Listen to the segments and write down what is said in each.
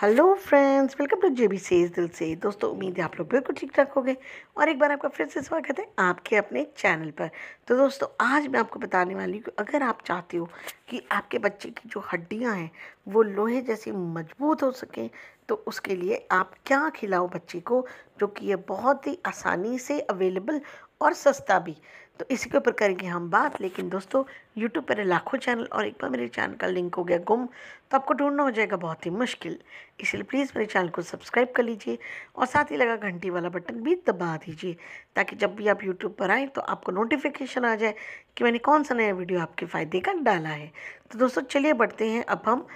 hello friends welcome to J B सेज दिल से दोस्तों उम्मीद है आप लोग बिल्कुल ठीक ठाक हो गए और एक बार आपका फिर से स्वागत है आपके अपने चैनल पर तो दोस्तों आज मैं आपको बताने वाली हूँ कि अगर आप चाहते हो कि आपके बच्चे की जो हड्डियाँ हैं वो लोहे जैसी मजबूत हो सकें तो उसके लिए आप क्या खिलाओ बच्चे को जो कि ये बहुत ही आसानी से अवेलेबल और सस्ता भी तो इसी के ऊपर करेंगे हम बात लेकिन दोस्तों यूट्यूब पर लाखों चैनल और एक बार मेरे चैनल का लिंक हो गया गुम तो आपको ढूंढना हो जाएगा बहुत ही मुश्किल इसलिए प्लीज़ मेरे चैनल को सब्सक्राइब कर लीजिए और साथ ही लगा घंटी वाला बटन भी दबा दीजिए ताकि जब भी आप यूट्यूब पर आएँ तो आपको नोटिफिकेशन आ जाए कि मैंने कौन सा नया वीडियो आपके फ़ायदे का डाला है तो दोस्तों चलिए बढ़ते हैं अब हम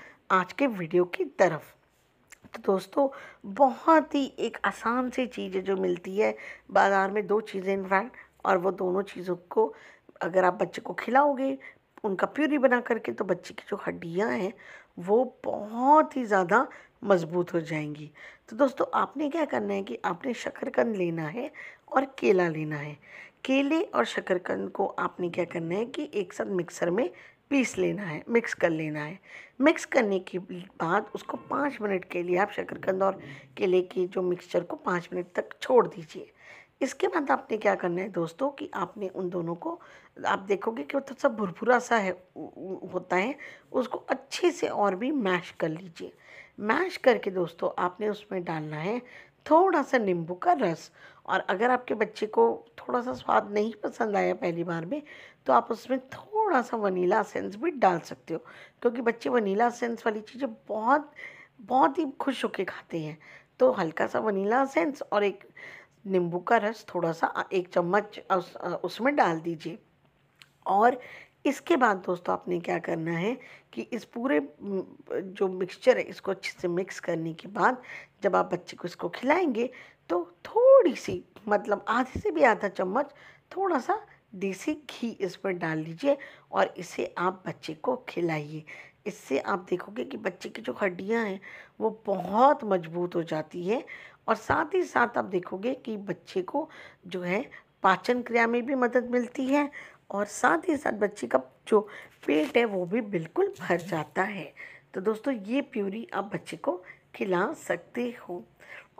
आज के वीडियो की तरफ तो दोस्तों बहुत ही एक आसान सी चीज़ जो मिलती है बाज़ार में दो चीज़ें इनफैक्ट और वो दोनों चीज़ों को अगर आप बच्चे को खिलाओगे उनका प्यूरी बना करके तो बच्चे की जो हड्डियाँ हैं वो बहुत ही ज़्यादा मजबूत हो जाएंगी तो दोस्तों आपने क्या करना है कि आपने शक्करकंद लेना है और केला लेना है केले और शकरकंद को आपने क्या करना है कि एक साथ मिक्सर में पीस लेना है मिक्स कर लेना है मिक्स करने के बाद उसको पाँच मिनट के लिए आप शकरकंद और केले की जो मिक्सचर को पाँच मिनट तक छोड़ दीजिए इसके बाद आपने क्या करना है दोस्तों कि आपने उन दोनों को आप देखोगे कि वो थोड़ा तो सा भुरभुरा सा है होता है उसको अच्छे से और भी मैश कर लीजिए मैश करके दोस्तों आपने उसमें डालना है थोड़ा सा नींबू का रस और अगर आपके बच्चे को थोड़ा सा स्वाद नहीं पसंद आया पहली बार में तो आप उसमें थो थोड़ा सा वनीला सेंस भी डाल सकते हो क्योंकि बच्चे वनीला सेंस वाली चीज़ें बहुत बहुत ही खुश होकर खाते हैं तो हल्का सा वनीला सेंस और एक नींबू का रस थोड़ा सा एक चम्मच उस, उसमें डाल दीजिए और इसके बाद दोस्तों आपने क्या करना है कि इस पूरे जो मिक्सचर है इसको अच्छे से मिक्स करने के बाद जब आप बच्चे को इसको खिलाएंगे तो थोड़ी सी मतलब आधे से भी आधा चम्मच थोड़ा सा देसी घी इस पर डाल लीजिए और इसे आप बच्चे को खिलाइए इससे आप देखोगे कि बच्चे की जो हड्डियाँ हैं वो बहुत मजबूत हो जाती है और साथ ही साथ आप देखोगे कि बच्चे को जो है पाचन क्रिया में भी मदद मिलती है और साथ ही साथ बच्चे का जो पेट है वो भी बिल्कुल भर जाता है तो दोस्तों ये प्यूरी आप बच्चे को खिला सकते हो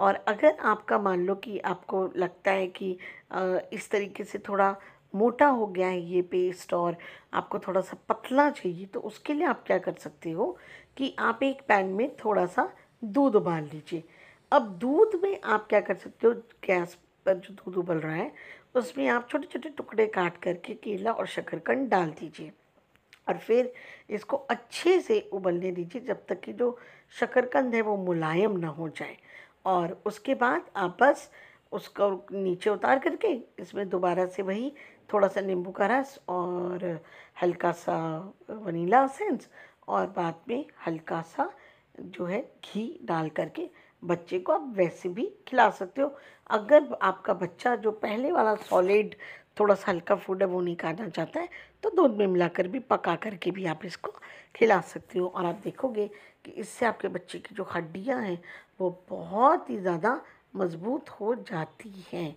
और अगर आपका मान लो कि आपको लगता है कि इस तरीके से थोड़ा मोटा हो गया है ये पेस्ट और आपको थोड़ा सा पतला चाहिए तो उसके लिए आप क्या कर सकते हो कि आप एक पैन में थोड़ा सा दूध उबाल लीजिए अब दूध में आप क्या कर सकते हो गैस पर जो दूध उबल रहा है उसमें आप छोटे छोटे टुकड़े काट करके केला और शक्करकंद डाल दीजिए और फिर इसको अच्छे से उबलने दीजिए जब तक कि जो शक्करकंद है वो मुलायम ना हो जाए और उसके बाद आप बस उसको नीचे उतार करके इसमें दोबारा से वही थोड़ा सा नींबू का रस और हल्का सा वनीला सेंस और बाद में हल्का सा जो है घी डाल करके बच्चे को आप वैसे भी खिला सकते हो अगर आपका बच्चा जो पहले वाला सॉलिड थोड़ा सा हल्का फूड है वो नहीं खाना चाहता है तो दूध में मिलाकर भी पका करके भी आप इसको खिला सकते हो और आप देखोगे कि इससे आपके बच्चे की जो हड्डियाँ हैं वो बहुत ही ज़्यादा मजबूत हो जाती है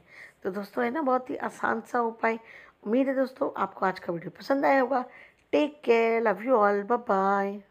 तो दोस्तों है ना बहुत ही आसान सा उपाय उम्मीद है दोस्तों आपको आज का वीडियो पसंद आया होगा take care love you all bye bye